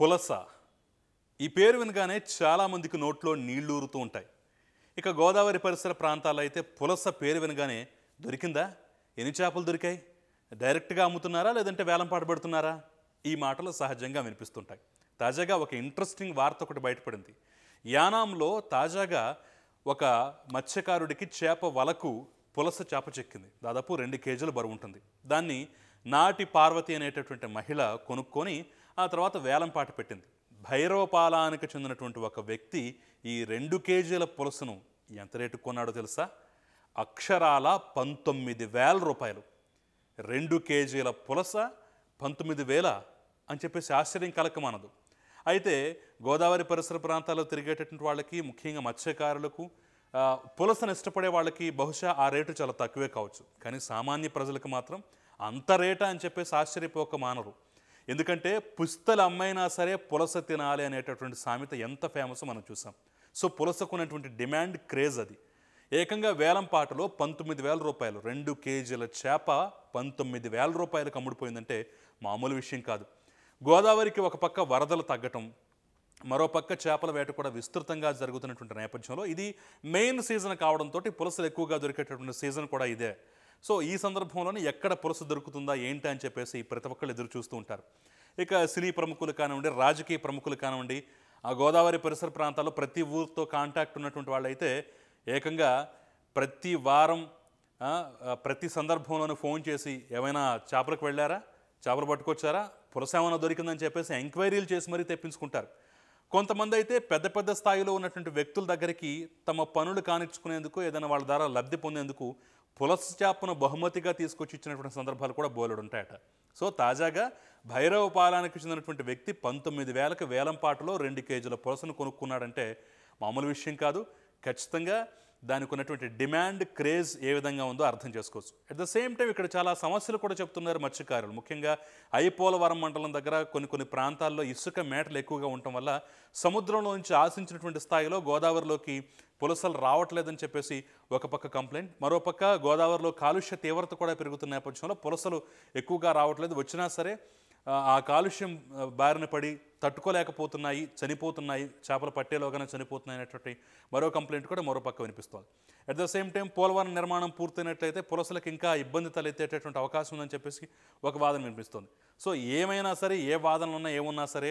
పులస ఈ పేరు వినగానే చాలామందికి నోట్లో నీళ్లు ఊరుతూ ఉంటాయి ఇక గోదావరి పరిసర ప్రాంతాల్లో అయితే పులస పేరు వినగానే దొరికిందా ఎన్ని చేపలు దొరికాయి డైరెక్ట్గా అమ్ముతున్నారా లేదంటే వేలంపాట పెడుతున్నారా ఈ మాటలు సహజంగా వినిపిస్తుంటాయి తాజాగా ఒక ఇంట్రెస్టింగ్ వార్త ఒకటి బయటపడింది యానాంలో తాజాగా ఒక మత్స్యకారుడికి చేప వలకు పులస చేప చెక్కింది దాదాపు రెండు కేజీల బరువు ఉంటుంది దాన్ని నాటి పార్వతి అనేటటువంటి మహిళ కొనుక్కొని ఆ తర్వాత వేలంపాట పెట్టింది భైరవపాలానికి చెందినటువంటి ఒక వ్యక్తి ఈ రెండు కేజీల పులసను ఎంత రేటు కొన్నాడో తెలుసా అక్షరాల పంతొమ్మిది వేల రూపాయలు రెండు కేజీల పులస పంతొమ్మిది వేల అని చెప్పేసి ఆశ్చర్యం కలకమానదు అయితే గోదావరి పరిసర ప్రాంతాల్లో తిరిగేటటువంటి వాళ్ళకి ముఖ్యంగా మత్స్యకారులకు పులసను ఇష్టపడే వాళ్ళకి బహుశా ఆ రేటు చాలా తక్కువే కావచ్చు కానీ సామాన్య ప్రజలకు మాత్రం అంత రేటా అని చెప్పేసి ఆశ్చర్యపోక మానరు ఎందుకంటే పుస్తలు అమ్మైనా సరే పులస తినాలి అనేటటువంటి సామెత ఎంత ఫేమస్ మనం చూసాం సో పులసకున్నటువంటి డిమాండ్ క్రేజ్ అది ఏకంగా వేలం పాటలో పంతొమ్మిది వేల రూపాయలు రెండు కేజీల చేప పంతొమ్మిది వేల రూపాయలకు అమ్ముడుపోయిందంటే మామూలు విషయం కాదు గోదావరికి ఒక పక్క వరదలు తగ్గటం మరోపక్క చేపల వేట కూడా విస్తృతంగా జరుగుతున్నటువంటి నేపథ్యంలో ఇది మెయిన్ సీజన్ కావడంతో పులసలు ఎక్కువగా దొరికేటటువంటి సీజన్ కూడా ఇదే సో ఈ సందర్భంలోనే ఎక్కడ పులస దొరుకుతుందా ఏంటి అని చెప్పేసి ప్రతి ఒక్కళ్ళు ఎదురు చూస్తూ ఉంటారు ఇక సినీ ప్రముఖులు కానివ్వండి రాజకీయ ప్రముఖులు కానివ్వండి ఆ గోదావరి పరిసర ప్రాంతాల్లో ప్రతి ఊరితో కాంటాక్ట్ ఉన్నటువంటి వాళ్ళైతే ఏకంగా ప్రతి వారం ప్రతి సందర్భంలోనూ ఫోన్ చేసి ఏమైనా చేపలకు వెళ్ళారా చేపలు పట్టుకొచ్చారా ఏమైనా దొరికిందని చెప్పేసి ఎంక్వైరీలు చేసి మరీ తెప్పించుకుంటారు కొంతమంది అయితే పెద్ద పెద్ద స్థాయిలో ఉన్నటువంటి వ్యక్తుల దగ్గరికి తమ పనులు కానిచ్చుకునేందుకు ఏదైనా వాళ్ళ ద్వారా లబ్ధి పొందేందుకు పులశ్చాపను బహుమతిగా తీసుకొచ్చి ఇచ్చినటువంటి సందర్భాలు కూడా బోలెడు ఉంటాయట సో తాజాగా భైరవ పాలానికి చెందినటువంటి వ్యక్తి పంతొమ్మిది వేలకు వేలంపాటలో రెండు కేజీల పులసను కొనుక్కున్నాడంటే మామూలు విషయం కాదు ఖచ్చితంగా దానికి ఉన్నటువంటి డిమాండ్ క్రేజ్ ఏ విధంగా ఉందో అర్థం చేసుకోవచ్చు అట్ ద సేమ్ టైం ఇక్కడ చాలా సమస్యలు కూడా చెప్తున్నారు మత్స్యకారులు ముఖ్యంగా ఐపోలవరం మండలం దగ్గర కొన్ని కొన్ని ప్రాంతాల్లో ఇసుక మేటలు ఎక్కువగా ఉండటం వల్ల సముద్రంలో నుంచి ఆశించినటువంటి స్థాయిలో గోదావరిలోకి పులసలు రావట్లేదని చెప్పేసి ఒక పక్క కంప్లైంట్ మరోపక్క గోదావరిలో కాలుష్య తీవ్రత కూడా పెరుగుతున్న నేపథ్యంలో పులసలు ఎక్కువగా రావట్లేదు వచ్చినా సరే ఆ కాలుష్యం బారిన పడి తట్టుకోలేకపోతున్నాయి చనిపోతున్నాయి చేపలు పట్టేలోగానే చనిపోతున్నాయి అనేటువంటి మరో కంప్లైంట్ కూడా మరో పక్క వినిపిస్తోంది at the same time Polavaram నిర్మాణం పూర్తయినట్లయితే పులసలకు ఇంకా ఇబ్బంది తలెత్తేటటువంటి అవకాశం ఉందని చెప్పేసి ఒక వాదన వినిపిస్తుంది సో ఏమైనా సరే ఏ వాదనలు ఉన్నా ఏమున్నా సరే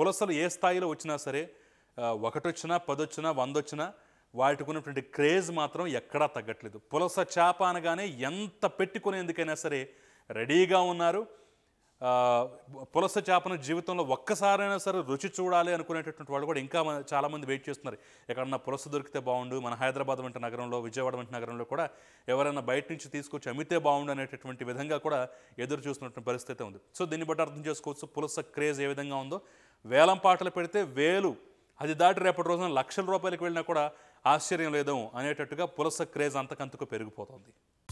పులసలు ఏ స్థాయిలో వచ్చినా సరే వచ్చినా పదొచ్చినా వందొచ్చినా వాటికి ఉన్నటువంటి క్రేజ్ మాత్రం ఎక్కడా తగ్గట్లేదు పులస చేప అనగానే ఎంత పెట్టుకునేందుకైనా సరే రెడీగా ఉన్నారు పులస చేపను జీవితంలో ఒక్కసారైనా సరే రుచి చూడాలి అనుకునేటటువంటి వాళ్ళు కూడా ఇంకా చాలామంది వెయిట్ చేస్తున్నారు ఎక్కడన్నా పులస దొరికితే బాగుండు మన హైదరాబాద్ వంటి నగరంలో విజయవాడ వంటి నగరంలో కూడా ఎవరైనా బయట నుంచి తీసుకొచ్చి అమ్మితే బాగుండు అనేటటువంటి విధంగా కూడా ఎదురు చూస్తున్నటువంటి పరిస్థితి ఉంది సో దీన్ని బట్టి అర్థం చేసుకోవచ్చు పులస క్రేజ్ ఏ విధంగా ఉందో వేలం పాటలు పెడితే వేలు అది దాటి రేపటి రోజున లక్షల రూపాయలకు వెళ్ళినా కూడా ఆశ్చర్యం లేదు అనేటట్టుగా పులస క్రేజ్ అంతకంతకు పెరిగిపోతుంది